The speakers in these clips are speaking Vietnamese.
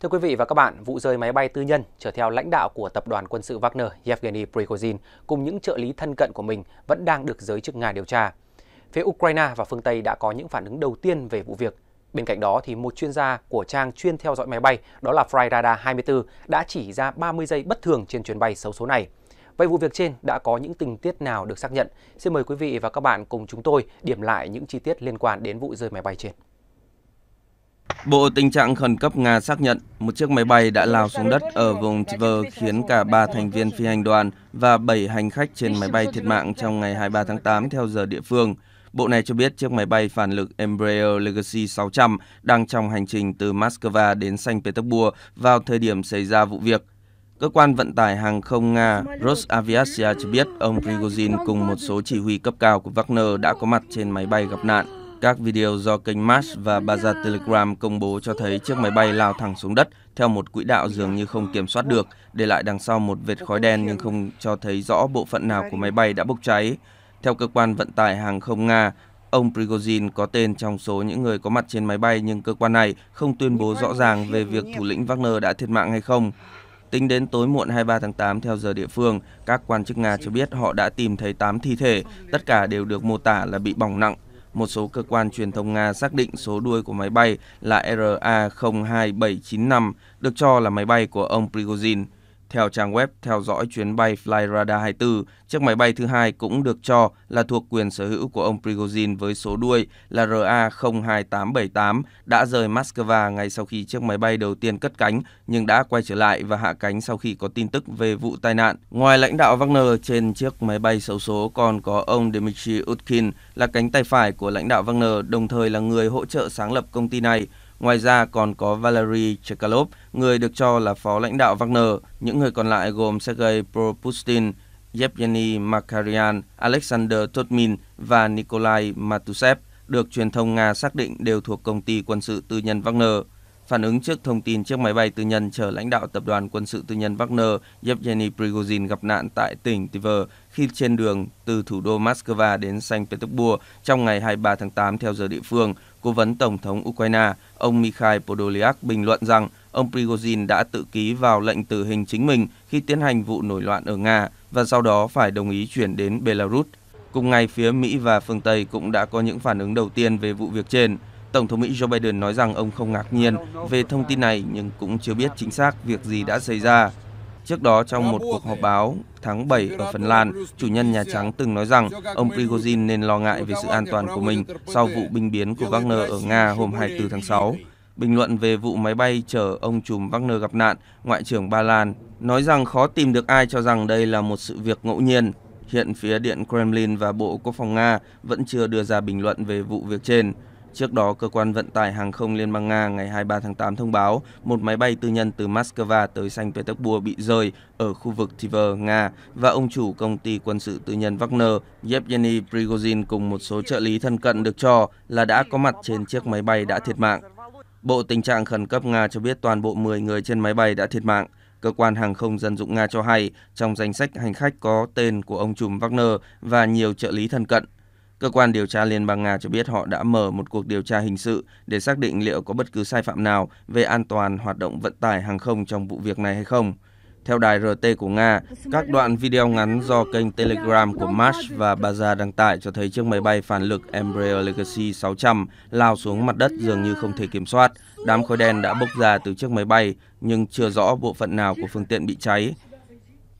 Thưa quý vị và các bạn, vụ rơi máy bay tư nhân trở theo lãnh đạo của tập đoàn quân sự Wagner Yevgeny Prigozhin cùng những trợ lý thân cận của mình vẫn đang được giới chức Nga điều tra. Phía Ukraine và phương Tây đã có những phản ứng đầu tiên về vụ việc. Bên cạnh đó thì một chuyên gia của trang chuyên theo dõi máy bay đó là Flyradar 24 đã chỉ ra 30 giây bất thường trên chuyến bay xấu số này. Vậy vụ việc trên đã có những tình tiết nào được xác nhận? Xin mời quý vị và các bạn cùng chúng tôi điểm lại những chi tiết liên quan đến vụ rơi máy bay trên. Bộ tình trạng khẩn cấp Nga xác nhận một chiếc máy bay đã lao xuống đất ở vùng Tver khiến cả 3 thành viên phi hành đoàn và 7 hành khách trên máy bay thiệt mạng trong ngày 23 tháng 8 theo giờ địa phương. Bộ này cho biết chiếc máy bay phản lực Embraer Legacy 600 đang trong hành trình từ Moscow đến Saint Petersburg vào thời điểm xảy ra vụ việc. Cơ quan vận tải hàng không Nga Rosaviatia cho biết ông Prigozhin cùng một số chỉ huy cấp cao của Wagner đã có mặt trên máy bay gặp nạn. Các video do kênh Mars và Baza Telegram công bố cho thấy chiếc máy bay lao thẳng xuống đất theo một quỹ đạo dường như không kiểm soát được, để lại đằng sau một vệt khói đen nhưng không cho thấy rõ bộ phận nào của máy bay đã bốc cháy. Theo cơ quan vận tải hàng không Nga, ông Prigozhin có tên trong số những người có mặt trên máy bay nhưng cơ quan này không tuyên bố rõ ràng về việc thủ lĩnh Wagner đã thiệt mạng hay không. Tính đến tối muộn 23 tháng 8 theo giờ địa phương, các quan chức Nga cho biết họ đã tìm thấy 8 thi thể, tất cả đều được mô tả là bị bỏng nặng một số cơ quan truyền thông Nga xác định số đuôi của máy bay là RA-02795, được cho là máy bay của ông Prigozhin. Theo trang web theo dõi chuyến bay Flyradar 24, chiếc máy bay thứ hai cũng được cho là thuộc quyền sở hữu của ông Prigozhin với số đuôi là RA-02878 đã rời Moscow ngay sau khi chiếc máy bay đầu tiên cất cánh nhưng đã quay trở lại và hạ cánh sau khi có tin tức về vụ tai nạn. Ngoài lãnh đạo Wagner trên chiếc máy bay xấu số còn có ông Dmitry Utkin là cánh tay phải của lãnh đạo Wagner đồng thời là người hỗ trợ sáng lập công ty này. Ngoài ra còn có Valery Chekalov, người được cho là phó lãnh đạo Wagner. Những người còn lại gồm Sergei Propustin, Yevgeny Makarian, Alexander Totmin và Nikolai Matusev được truyền thông Nga xác định đều thuộc công ty quân sự tư nhân Wagner phản ứng trước thông tin chiếc máy bay tư nhân chở lãnh đạo tập đoàn quân sự tư nhân Wagner Yevgeny Prigozhin gặp nạn tại tỉnh Tver khi trên đường từ thủ đô Moscow đến Saint Petersburg trong ngày 23 tháng 8 theo giờ địa phương, cố vấn Tổng thống Ukraine ông Mikhail Podolyak bình luận rằng ông Prigozhin đã tự ký vào lệnh tử hình chính mình khi tiến hành vụ nổi loạn ở Nga và sau đó phải đồng ý chuyển đến Belarus. Cùng ngày, phía Mỹ và phương Tây cũng đã có những phản ứng đầu tiên về vụ việc trên. Tổng thống Mỹ Joe Biden nói rằng ông không ngạc nhiên về thông tin này nhưng cũng chưa biết chính xác việc gì đã xảy ra. Trước đó trong một cuộc họp báo tháng 7 ở Phần Lan, chủ nhân Nhà Trắng từng nói rằng ông Prigozhin nên lo ngại về sự an toàn của mình sau vụ binh biến của Wagner ở Nga hôm 24 tháng 6. Bình luận về vụ máy bay chở ông chùm Wagner gặp nạn, Ngoại trưởng Ba Lan nói rằng khó tìm được ai cho rằng đây là một sự việc ngẫu nhiên. Hiện phía Điện Kremlin và Bộ Quốc phòng Nga vẫn chưa đưa ra bình luận về vụ việc trên. Trước đó, cơ quan vận tải hàng không Liên bang Nga ngày 23 tháng 8 thông báo một máy bay tư nhân từ Moscow tới Saint Petersburg bị rơi ở khu vực Tver, Nga và ông chủ công ty quân sự tư nhân Wagner Yevgeny Prigozhin cùng một số trợ lý thân cận được cho là đã có mặt trên chiếc máy bay đã thiệt mạng. Bộ Tình trạng Khẩn cấp Nga cho biết toàn bộ 10 người trên máy bay đã thiệt mạng. Cơ quan hàng không dân dụng Nga cho hay trong danh sách hành khách có tên của ông trùm Wagner và nhiều trợ lý thân cận. Cơ quan điều tra Liên bang Nga cho biết họ đã mở một cuộc điều tra hình sự để xác định liệu có bất cứ sai phạm nào về an toàn hoạt động vận tải hàng không trong vụ việc này hay không. Theo đài RT của Nga, các đoạn video ngắn do kênh Telegram của March và Baza đăng tải cho thấy chiếc máy bay phản lực Embraer Legacy 600 lao xuống mặt đất dường như không thể kiểm soát. Đám khói đen đã bốc ra từ chiếc máy bay, nhưng chưa rõ bộ phận nào của phương tiện bị cháy.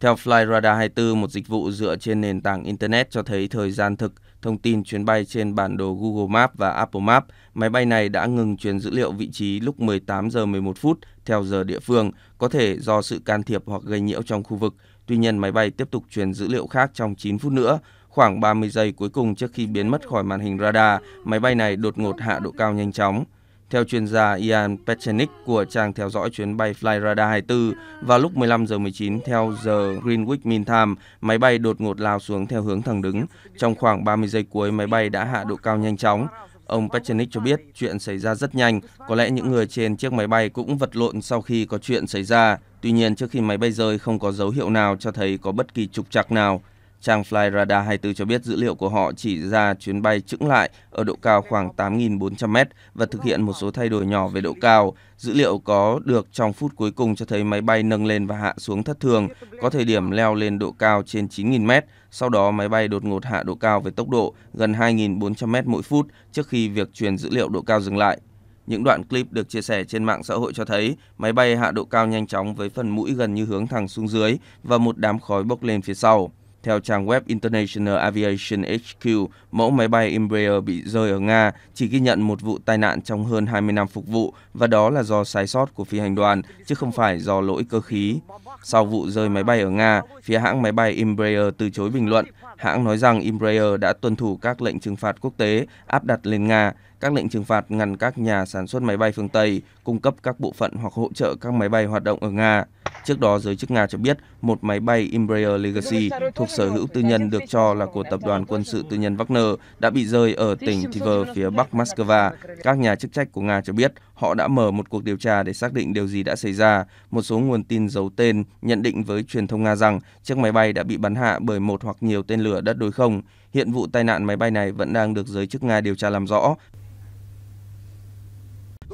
Theo Radar 24, một dịch vụ dựa trên nền tảng Internet cho thấy thời gian thực Thông tin chuyến bay trên bản đồ Google Maps và Apple Maps, máy bay này đã ngừng truyền dữ liệu vị trí lúc 18 giờ 11 phút theo giờ địa phương, có thể do sự can thiệp hoặc gây nhiễu trong khu vực. Tuy nhiên, máy bay tiếp tục truyền dữ liệu khác trong 9 phút nữa. Khoảng 30 giây cuối cùng trước khi biến mất khỏi màn hình radar, máy bay này đột ngột hạ độ cao nhanh chóng. Theo chuyên gia Ian Pechenik của trang theo dõi chuyến bay Flyradar 24, vào lúc 15 giờ 19 theo giờ Greenwich Mean Time, máy bay đột ngột lao xuống theo hướng thẳng đứng. Trong khoảng 30 giây cuối, máy bay đã hạ độ cao nhanh chóng. Ông Pechenik cho biết chuyện xảy ra rất nhanh, có lẽ những người trên chiếc máy bay cũng vật lộn sau khi có chuyện xảy ra. Tuy nhiên, trước khi máy bay rơi không có dấu hiệu nào cho thấy có bất kỳ trục trặc nào. Trang fly Flyradar 24 cho biết dữ liệu của họ chỉ ra chuyến bay chững lại ở độ cao khoảng 8.400m và thực hiện một số thay đổi nhỏ về độ cao. Dữ liệu có được trong phút cuối cùng cho thấy máy bay nâng lên và hạ xuống thất thường, có thời điểm leo lên độ cao trên 9.000m, sau đó máy bay đột ngột hạ độ cao với tốc độ gần 2.400m mỗi phút trước khi việc truyền dữ liệu độ cao dừng lại. Những đoạn clip được chia sẻ trên mạng xã hội cho thấy máy bay hạ độ cao nhanh chóng với phần mũi gần như hướng thẳng xuống dưới và một đám khói bốc lên phía sau. Theo trang web International Aviation HQ, mẫu máy bay Embraer bị rơi ở Nga chỉ ghi nhận một vụ tai nạn trong hơn 20 năm phục vụ và đó là do sai sót của phi hành đoàn chứ không phải do lỗi cơ khí. Sau vụ rơi máy bay ở Nga, phía hãng máy bay Embraer từ chối bình luận. Hãng nói rằng Embraer đã tuân thủ các lệnh trừng phạt quốc tế áp đặt lên Nga, các lệnh trừng phạt ngăn các nhà sản xuất máy bay phương Tây cung cấp các bộ phận hoặc hỗ trợ các máy bay hoạt động ở Nga. Trước đó, giới chức Nga cho biết một máy bay Embraer Legacy thuộc sở hữu tư nhân được cho là của tập đoàn quân sự tư nhân Wagner đã bị rơi ở tỉnh Tver phía bắc Moscow. Các nhà chức trách của Nga cho biết họ đã mở một cuộc điều tra để xác định điều gì đã xảy ra. Một số nguồn tin giấu tên nhận định với truyền thông Nga rằng chiếc máy bay đã bị bắn hạ bởi một hoặc nhiều tên lửa đất đối không. Hiện vụ tai nạn máy bay này vẫn đang được giới chức Nga điều tra làm rõ.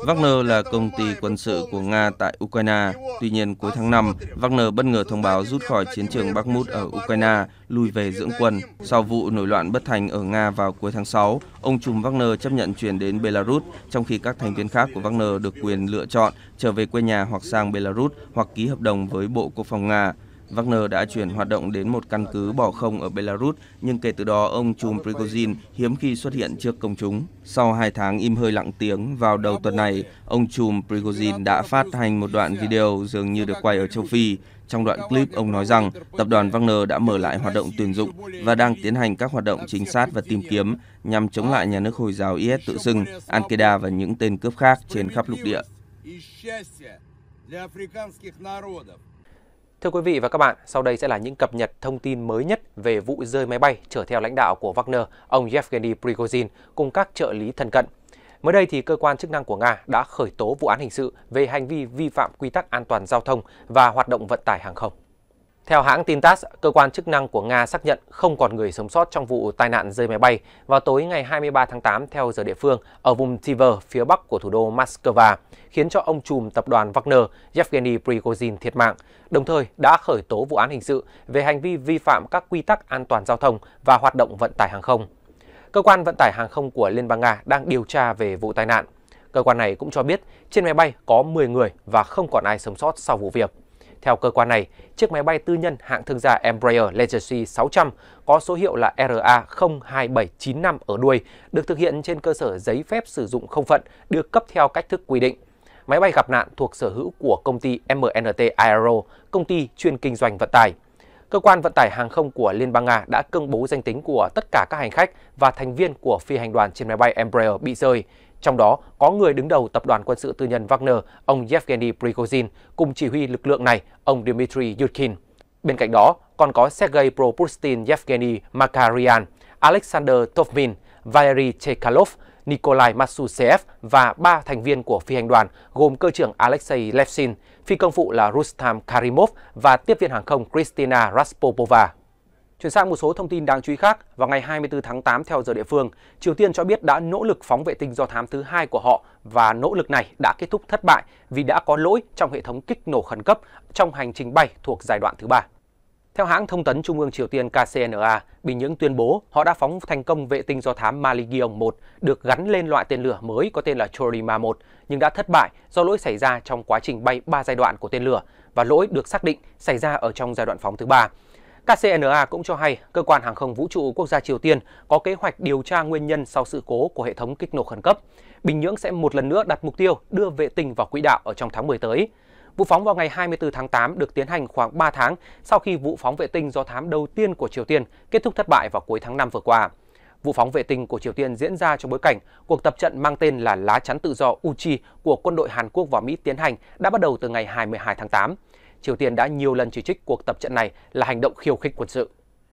Wagner là công ty quân sự của Nga tại Ukraine. Tuy nhiên, cuối tháng 5, Wagner bất ngờ thông báo rút khỏi chiến trường Bakhmut ở Ukraine, lùi về dưỡng quân. Sau vụ nổi loạn bất thành ở Nga vào cuối tháng 6, ông trùm Wagner chấp nhận chuyển đến Belarus, trong khi các thành viên khác của Wagner được quyền lựa chọn trở về quê nhà hoặc sang Belarus hoặc ký hợp đồng với Bộ Quốc phòng Nga. Wagner đã chuyển hoạt động đến một căn cứ bỏ không ở Belarus, nhưng kể từ đó ông Chum Prigozhin hiếm khi xuất hiện trước công chúng. Sau hai tháng im hơi lặng tiếng, vào đầu tuần này, ông Chum Prigozhin đã phát hành một đoạn video dường như được quay ở châu Phi. Trong đoạn clip, ông nói rằng tập đoàn Wagner đã mở lại hoạt động tuyển dụng và đang tiến hành các hoạt động trinh sát và tìm kiếm nhằm chống lại nhà nước Hồi giáo IS tự xưng, Al-Qaeda và những tên cướp khác trên khắp lục địa. для африканских народов. Thưa quý vị và các bạn, sau đây sẽ là những cập nhật thông tin mới nhất về vụ rơi máy bay chở theo lãnh đạo của Wagner, ông Yevgeny Prigozhin cùng các trợ lý thân cận. Mới đây thì cơ quan chức năng của Nga đã khởi tố vụ án hình sự về hành vi vi phạm quy tắc an toàn giao thông và hoạt động vận tải hàng không. Theo hãng tin TASS, cơ quan chức năng của Nga xác nhận không còn người sống sót trong vụ tai nạn rơi máy bay vào tối ngày 23 tháng 8 theo giờ địa phương ở vùng Tiver phía bắc của thủ đô Moscow, khiến cho ông trùm tập đoàn Wagner Yevgeny Prigozhin thiệt mạng, đồng thời đã khởi tố vụ án hình sự về hành vi vi phạm các quy tắc an toàn giao thông và hoạt động vận tải hàng không. Cơ quan vận tải hàng không của Liên bang Nga đang điều tra về vụ tai nạn. Cơ quan này cũng cho biết trên máy bay có 10 người và không còn ai sống sót sau vụ việc. Theo cơ quan này, chiếc máy bay tư nhân hạng thương gia Embraer Legacy 600 có số hiệu là RA02795 ở đuôi, được thực hiện trên cơ sở giấy phép sử dụng không phận được cấp theo cách thức quy định. Máy bay gặp nạn thuộc sở hữu của công ty MNT Aero, công ty chuyên kinh doanh vận tải. Cơ quan vận tải hàng không của Liên bang Nga đã công bố danh tính của tất cả các hành khách và thành viên của phi hành đoàn trên máy bay Embraer bị rơi. Trong đó có người đứng đầu tập đoàn quân sự tư nhân Wagner, ông Yevgeny Prigozhin, cùng chỉ huy lực lượng này, ông Dmitry Yudkin. Bên cạnh đó còn có Sergei Propustin Yevgeny Makarian, Alexander Tovmin, Valery Chekalov Nikolai Matsusev và ba thành viên của phi hành đoàn gồm cơ trưởng Alexei Levsin, phi công phụ là Rustam Karimov và tiếp viên hàng không Kristina Raspopova. Chuyển sang một số thông tin đáng chú ý khác, vào ngày 24 tháng 8 theo giờ địa phương, Triều Tiên cho biết đã nỗ lực phóng vệ tinh do thám thứ hai của họ và nỗ lực này đã kết thúc thất bại vì đã có lỗi trong hệ thống kích nổ khẩn cấp trong hành trình bay thuộc giai đoạn thứ ba. Theo hãng thông tấn Trung ương Triều Tiên KCNA, Bình Nhưỡng tuyên bố họ đã phóng thành công vệ tinh do thám Maligiong-1 được gắn lên loại tên lửa mới có tên là Chorima-1 nhưng đã thất bại do lỗi xảy ra trong quá trình bay 3 giai đoạn của tên lửa và lỗi được xác định xảy ra ở trong giai đoạn phóng thứ ba. KCNA cũng cho hay cơ quan hàng không vũ trụ quốc gia Triều Tiên có kế hoạch điều tra nguyên nhân sau sự cố của hệ thống kích nổ khẩn cấp. Bình Nhưỡng sẽ một lần nữa đặt mục tiêu đưa vệ tinh vào quỹ đạo ở trong tháng 10 tới. Vụ phóng vào ngày 24 tháng 8 được tiến hành khoảng 3 tháng sau khi vụ phóng vệ tinh do thám đầu tiên của Triều Tiên kết thúc thất bại vào cuối tháng 5 vừa qua. Vụ phóng vệ tinh của Triều Tiên diễn ra trong bối cảnh cuộc tập trận mang tên là Lá chắn tự do Uchi của quân đội Hàn Quốc và Mỹ tiến hành đã bắt đầu từ ngày 22 tháng 8. Triều Tiên đã nhiều lần chỉ trích cuộc tập trận này là hành động khiêu khích quân sự.